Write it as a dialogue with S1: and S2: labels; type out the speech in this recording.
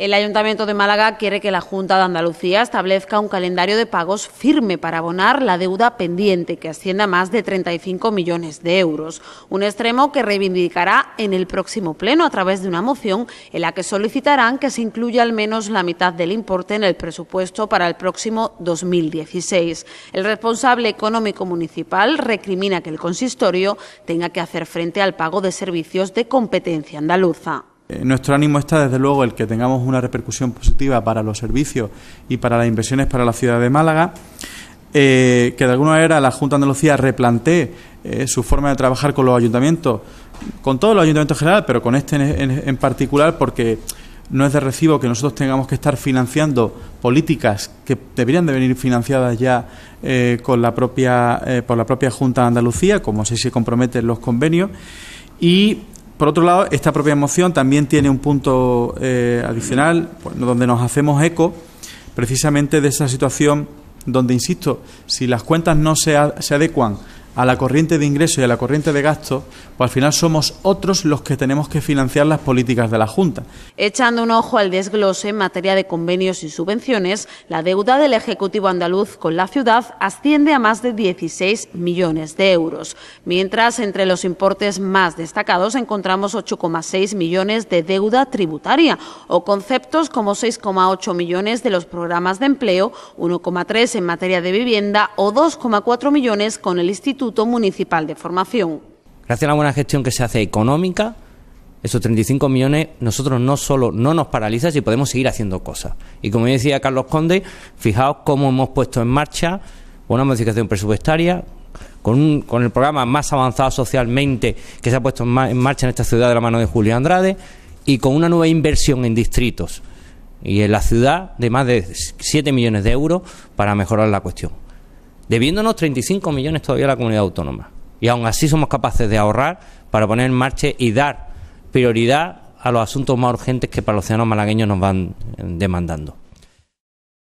S1: El Ayuntamiento de Málaga quiere que la Junta de Andalucía establezca un calendario de pagos firme para abonar la deuda pendiente que ascienda a más de 35 millones de euros, un extremo que reivindicará en el próximo pleno a través de una moción en la que solicitarán que se incluya al menos la mitad del importe en el presupuesto para el próximo 2016. El responsable económico municipal recrimina que el consistorio tenga que hacer frente al pago de servicios de competencia andaluza.
S2: Eh, nuestro ánimo está, desde luego, el que tengamos una repercusión positiva para los servicios y para las inversiones para la ciudad de Málaga. Eh, que de alguna manera la Junta de Andalucía replantee eh, su forma de trabajar con los ayuntamientos, con todos los ayuntamientos en general, pero con este en, particular, porque no es de recibo que nosotros tengamos que estar financiando políticas que deberían de venir financiadas ya con la propia, por la propia Junta de Andalucía, como así se comprometen los convenios. Y por otro lado, esta propia moción también tiene un punto eh, adicional pues, donde nos hacemos eco precisamente de esa situación donde, insisto, si las cuentas no se, se adecuan a la corriente de ingreso y a la corriente de gastos, pues al final somos otros los que tenemos que financiar las políticas de la Junta.
S1: Echando un ojo al desglose en materia de convenios y subvenciones, la deuda del Ejecutivo andaluz con la ciudad asciende a más de 16 millones de euros, mientras entre los importes más destacados encontramos 8,6 millones de deuda tributaria o conceptos como 6,8 millones de los programas de empleo, 1,3 en materia de vivienda o 2,4 millones con el Instituto Municipal de Formación.
S3: Gracias a la buena gestión que se hace económica, esos 35 millones nosotros no solo no nos paraliza, si podemos seguir haciendo cosas. Y como decía Carlos Conde, fijaos cómo hemos puesto en marcha una modificación presupuestaria, con, el programa más avanzado socialmente que se ha puesto en, marcha en esta ciudad de la mano de Julio Andrade y con una nueva inversión en distritos y en la ciudad de más de 7 millones de euros para mejorar la cuestión debiéndonos 35 millones todavía a la comunidad autónoma. Y aún así somos capaces de ahorrar para poner en marcha y dar prioridad a los asuntos más urgentes que para los ciudadanos malagueños nos van eh, demandando.